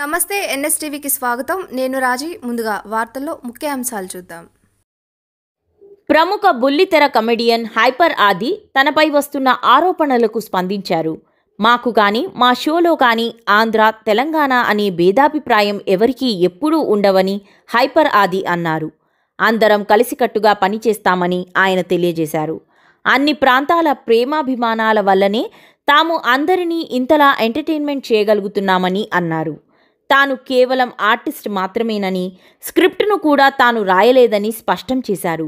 నమస్తే ఎన్ఎస్టీవీకి స్వాగతం నేను రాజీ ముందుగా వార్తల్లో ముఖ్య అంశాలు చూద్దాం ప్రముఖ బుల్లితెర కమెడియన్ హైపర్ ఆది తనపై వస్తున్న ఆరోపణలకు స్పందించారు మాకు కానీ మా షోలో కానీ ఆంధ్ర తెలంగాణ అనే భేదాభిప్రాయం ఎవరికీ ఎప్పుడూ ఉండవని హైపర్ ఆది అన్నారు అందరం కలిసికట్టుగా పనిచేస్తామని ఆయన తెలియజేశారు అన్ని ప్రాంతాల ప్రేమాభిమానాల వల్లనే తాము అందరినీ ఇంతలా ఎంటర్టైన్మెంట్ చేయగలుగుతున్నామని అన్నారు తాను కేవలం ఆర్టిస్ట్ మాత్రమేనని స్క్రిప్ట్ను కూడా తాను రాయలేదని స్పష్టం చేశారు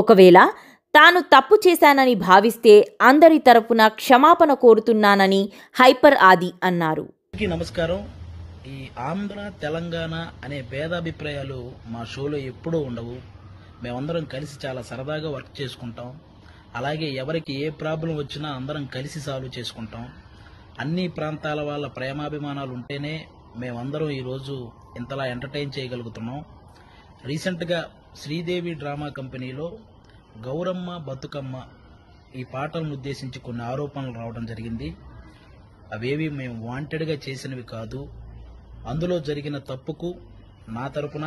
ఒకవేళ తాను తప్పు చేశానని భావిస్తే అందరి తరపున క్షమాపణ కోరుతున్నానని హైపర్ ఆది అన్నారు నమస్కారం ఈ ఆంధ్ర తెలంగాణ అనే భేదాభిప్రాయాలు మా షోలో ఎప్పుడూ ఉండవు మేమందరం కలిసి చాలా సరదాగా వర్క్ చేసుకుంటాం అలాగే ఎవరికి ఏ ప్రాబ్లం వచ్చినా అందరం కలిసి సాల్వ్ చేసుకుంటాం అన్ని ప్రాంతాల వాళ్ళ ప్రేమాభిమానాలు ఉంటేనే మేమందరం ఈరోజు ఇంతలా ఎంటర్టైన్ చేయగలుగుతున్నాం రీసెంట్గా శ్రీదేవి డ్రామా కంపెనీలో గౌరమ్మ బతుకమ్మ ఈ పాటలను ఉద్దేశించి కొన్ని ఆరోపణలు రావడం జరిగింది అవేవి మేము వాంటెడ్గా చేసినవి కాదు అందులో జరిగిన తప్పుకు నా తరపున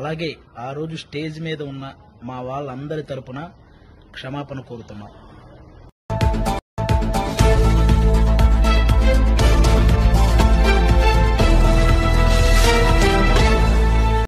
అలాగే ఆ రోజు స్టేజ్ మీద ఉన్న మా వాళ్ళందరి తరపున క్షమాపణ కోరుతున్నాం